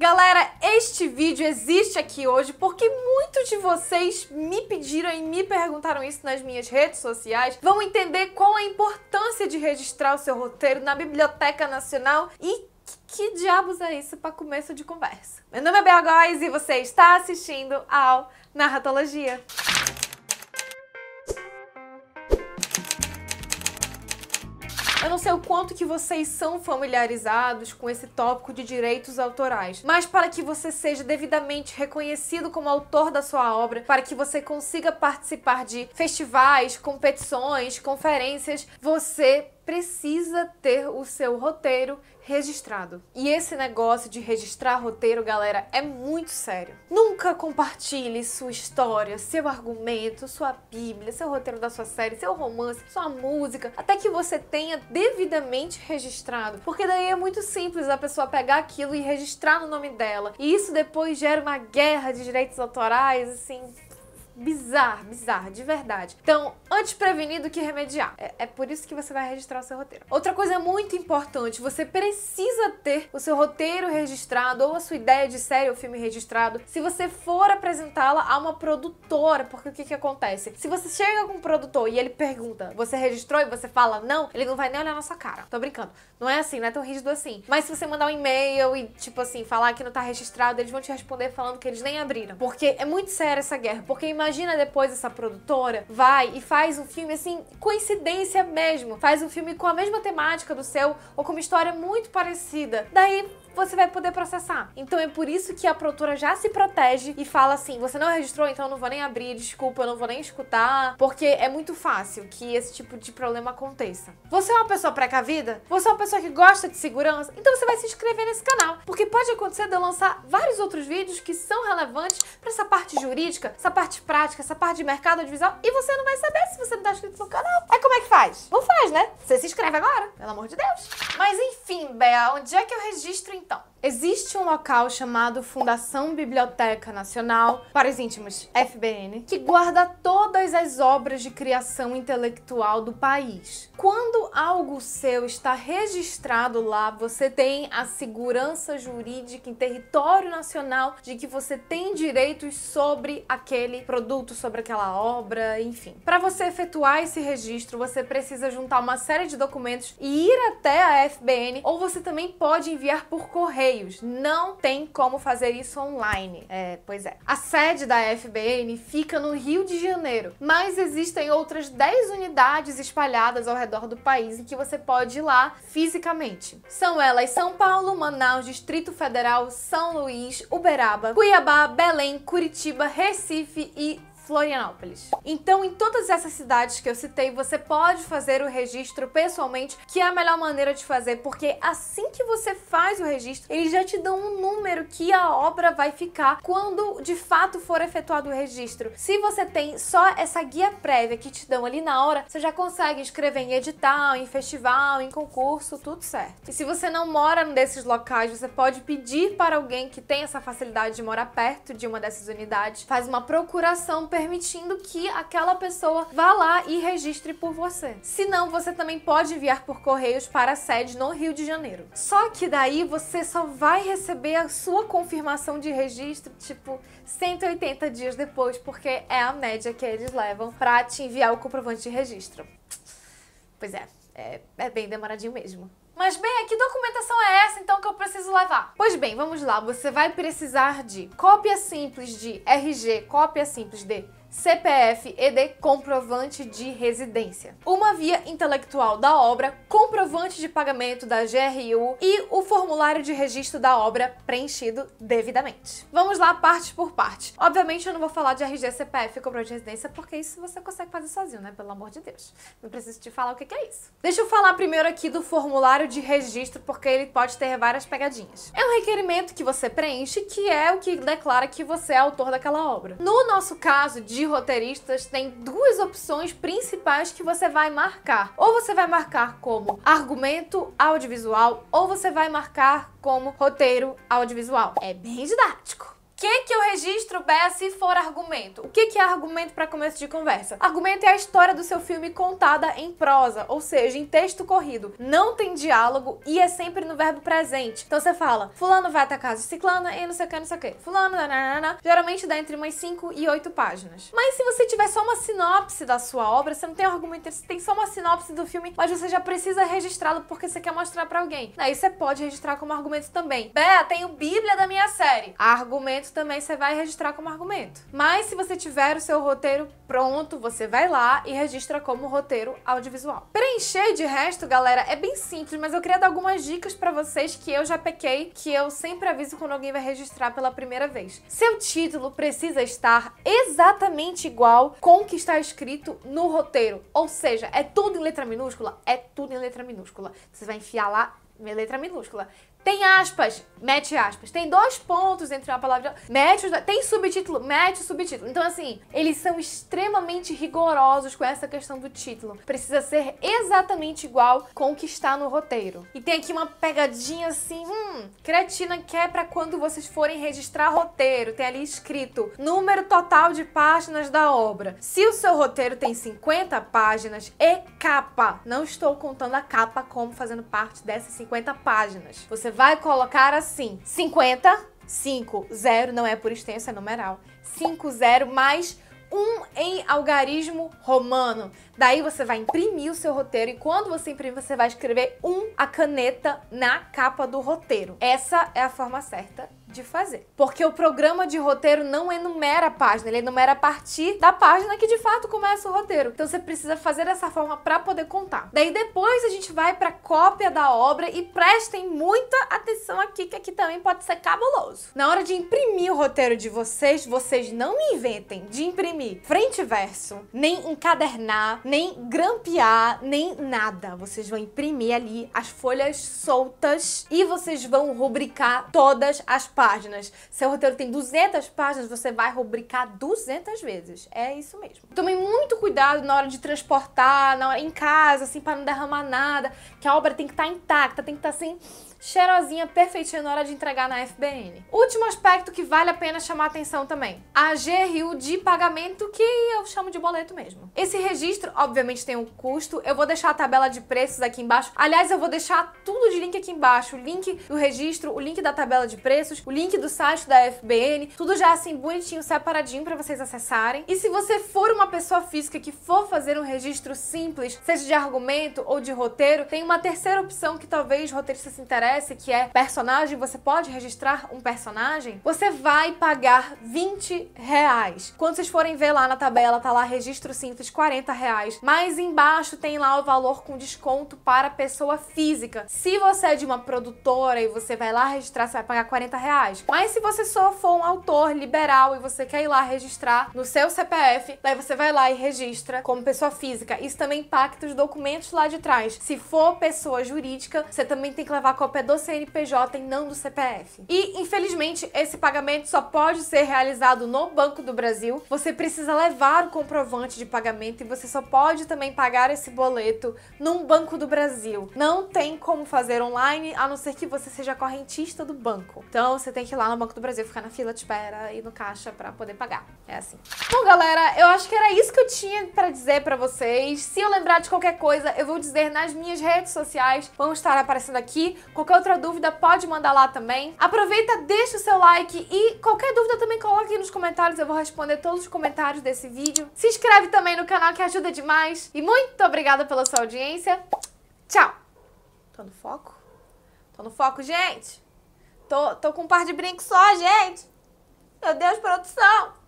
Galera, este vídeo existe aqui hoje porque muitos de vocês me pediram e me perguntaram isso nas minhas redes sociais. Vão entender qual a importância de registrar o seu roteiro na Biblioteca Nacional e que, que diabos é isso para começo de conversa. Meu nome é Bea Góes e você está assistindo ao Narratologia. Eu não sei o quanto que vocês são familiarizados com esse tópico de direitos autorais, mas para que você seja devidamente reconhecido como autor da sua obra, para que você consiga participar de festivais, competições, conferências, você precisa ter o seu roteiro registrado. E esse negócio de registrar roteiro, galera, é muito sério. Nunca compartilhe sua história, seu argumento, sua bíblia, seu roteiro da sua série, seu romance, sua música, até que você tenha devidamente registrado. Porque daí é muito simples a pessoa pegar aquilo e registrar no nome dela. E isso depois gera uma guerra de direitos autorais, assim, bizarro, bizarro, de verdade. Então, antes prevenir do que remediar. É, é, por isso que você vai registrar o seu roteiro. Outra coisa muito importante, você precisa ter o seu roteiro registrado ou a sua ideia de série ou filme registrado se você for apresentá-la a uma produtora, porque o que que acontece? Se você chega com um produtor e ele pergunta, você registrou e você fala não, ele não vai nem olhar na sua cara. Tô brincando. Não é assim, não é tão rígido assim. Mas se você mandar um e-mail e, tipo assim, falar que não tá registrado, eles vão te responder falando que eles nem abriram. Porque é muito séria essa guerra, porque imagina Imagina depois essa produtora vai e faz um filme assim, coincidência mesmo. Faz um filme com a mesma temática do seu ou com uma história muito parecida. Daí você vai poder processar. Então é por isso que a produtora já se protege e fala assim: você não registrou, então eu não vou nem abrir, desculpa, eu não vou nem escutar, porque é muito fácil que esse tipo de problema aconteça. Você é uma pessoa precavida? Você é uma pessoa que gosta de segurança? Então você vai se inscrever nesse canal, porque pode acontecer de eu lançar vários outros vídeos que são relevantes para essa parte jurídica, essa parte prática, essa parte de mercado audiovisual, e você não vai saber se você não tá inscrito no canal. Aí como é que faz? Não faz, né? Você se inscreve agora, pelo amor de Deus. Mas enfim, Bea, onde é que eu registro então? Existe um local chamado Fundação Biblioteca Nacional, para os íntimos, FBN, que guarda todas as obras de criação intelectual do país. Quando algo seu está registrado lá, você tem a segurança jurídica em território nacional de que você tem direitos sobre aquele produto, sobre aquela obra, enfim. Para você efetuar esse registro, você precisa juntar uma série de documentos e ir até a FBN, ou você também pode enviar por correio não tem como fazer isso online. É, pois é. A sede da FBN fica no Rio de Janeiro, mas existem outras 10 unidades espalhadas ao redor do país em que você pode ir lá fisicamente. São elas São Paulo, Manaus, Distrito Federal, São Luís, Uberaba, Cuiabá, Belém, Curitiba, Recife e Florianópolis. Então, em todas essas cidades que eu citei, você pode fazer o registro pessoalmente, que é a melhor maneira de fazer, porque assim que você faz o registro, eles já te dão um número que a obra vai ficar quando de fato for efetuado o registro. Se você tem só essa guia prévia que te dão ali na hora, você já consegue escrever em edital, em festival, em concurso, tudo certo. E se você não mora num desses locais, você pode pedir para alguém que tem essa facilidade de morar perto de uma dessas unidades, faz uma procuração permitindo que aquela pessoa vá lá e registre por você. Se não, você também pode enviar por correios para a sede no Rio de Janeiro. Só que daí você só vai receber a sua confirmação de registro, tipo, 180 dias depois, porque é a média que eles levam para te enviar o comprovante de registro. Pois é, é, é bem demoradinho mesmo. Mas bem, que documentação é essa então preciso levar? Pois bem, vamos lá. Você vai precisar de cópia simples de RG, cópia simples de CPF, ED, comprovante de residência. Uma via intelectual da obra, comprovante de pagamento da GRU e o formulário de registro da obra preenchido devidamente. Vamos lá, parte por parte. Obviamente eu não vou falar de RG, CPF e comprovante de residência, porque isso você consegue fazer sozinho, né? Pelo amor de Deus. Não preciso te falar o que é isso. Deixa eu falar primeiro aqui do formulário de registro, porque ele pode ter várias pegadinhas. É um requerimento que você preenche, que é o que declara que você é autor daquela obra. No nosso caso de de roteiristas, tem duas opções principais que você vai marcar. Ou você vai marcar como argumento audiovisual, ou você vai marcar como roteiro audiovisual. É bem didático que, que eu registro, Bea, se for argumento? O que, que é argumento para começo de conversa? Argumento é a história do seu filme contada em prosa, ou seja, em texto corrido. Não tem diálogo e é sempre no verbo presente. Então você fala, fulano vai até casa de ciclana e não sei o que, não sei o que. Fulano, nananana. Geralmente dá entre umas 5 e 8 páginas. Mas se você tiver só uma sinopse da sua obra, você não tem argumento, você tem só uma sinopse do filme, mas você já precisa registrá-lo porque você quer mostrar para alguém. Aí você pode registrar como argumento também. Bea, tenho Bíblia da minha série. Argumento isso também você vai registrar como argumento. Mas se você tiver o seu roteiro pronto, você vai lá e registra como roteiro audiovisual. Preencher de resto, galera, é bem simples, mas eu queria dar algumas dicas para vocês que eu já pequei, que eu sempre aviso quando alguém vai registrar pela primeira vez. Seu título precisa estar exatamente igual com o que está escrito no roteiro, ou seja, é tudo em letra minúscula, é tudo em letra minúscula. Você vai enfiar lá letra minúscula. Tem aspas, mete aspas. Tem dois pontos entre uma palavra. Mete os dois. Tem subtítulo, mete o subtítulo. Então, assim, eles são extremamente rigorosos com essa questão do título. Precisa ser exatamente igual com o que está no roteiro. E tem aqui uma pegadinha assim, hum, creatina que é pra quando vocês forem registrar roteiro. Tem ali escrito número total de páginas da obra. Se o seu roteiro tem 50 páginas e capa, não estou contando a capa como fazendo parte dessas 50 50 páginas. Você vai colocar assim: 50, 5, 0 não é por extensão, é numeral. 5, 0 mais um em algarismo romano. Daí você vai imprimir o seu roteiro e quando você imprimir, você vai escrever um a caneta na capa do roteiro. Essa é a forma certa de fazer. Porque o programa de roteiro não enumera é a página, ele enumera é a partir da página que de fato começa o roteiro. Então você precisa fazer dessa forma para poder contar. Daí depois a gente vai para cópia da obra e prestem muita atenção aqui que aqui também pode ser cabuloso. Na hora de imprimir o roteiro de vocês, vocês não inventem de imprimir frente e verso, nem encadernar, nem grampear, nem nada. Vocês vão imprimir ali as folhas soltas e vocês vão rubricar todas as páginas. Seu roteiro tem 200 páginas, você vai rubricar 200 vezes. É isso mesmo. Tome muito cuidado na hora de transportar, na hora, em casa, assim, para não derramar nada, que a obra tem que estar tá intacta, tem que estar tá, assim cheirosinha, perfeitinha na hora de entregar na FBN. Último aspecto que vale a pena chamar atenção também, a GRU de pagamento que eu chamo de boleto mesmo. Esse registro, obviamente, tem um custo, eu vou deixar a tabela de preços aqui embaixo. Aliás, eu vou deixar tudo de link aqui embaixo, o link do registro, o link da tabela de preços, o link do site da FBN, tudo já assim bonitinho, separadinho para vocês acessarem. E se você for uma pessoa física que for fazer um registro simples, seja de argumento ou de roteiro, tem uma terceira opção que talvez roteirista se interesse que é personagem, você pode registrar um personagem, você vai pagar 20 reais. Quando vocês forem ver lá na tabela, tá lá registro simples, 40 reais. Mais embaixo tem lá o valor com desconto para pessoa física. Se você é de uma produtora e você vai lá registrar, você vai pagar 40 reais. Mas se você só for um autor liberal e você quer ir lá registrar no seu CPF, daí você vai lá e registra como pessoa física. Isso também impacta os documentos lá de trás. Se for pessoa jurídica, você também tem que levar a cópia é do CNPJ e não do CPF. E, infelizmente, esse pagamento só pode ser realizado no Banco do Brasil. Você precisa levar o comprovante de pagamento e você só pode também pagar esse boleto num Banco do Brasil. Não tem como fazer online, a não ser que você seja correntista do banco. Então, você tem que ir lá no Banco do Brasil, ficar na fila de espera e no caixa para poder pagar. É assim. Bom, galera, eu acho que era isso que eu tinha para dizer para vocês. Se eu lembrar de qualquer coisa, eu vou dizer nas minhas redes sociais. Vão estar aparecendo aqui. Qualquer Qualquer outra dúvida pode mandar lá também. Aproveita, deixa o seu like e qualquer dúvida também coloque nos comentários. Eu vou responder todos os comentários desse vídeo. Se inscreve também no canal que ajuda demais. E muito obrigada pela sua audiência. Tchau! Tô no foco? Tô no foco, gente! Tô, tô com um par de brincos só, gente! Meu Deus, produção!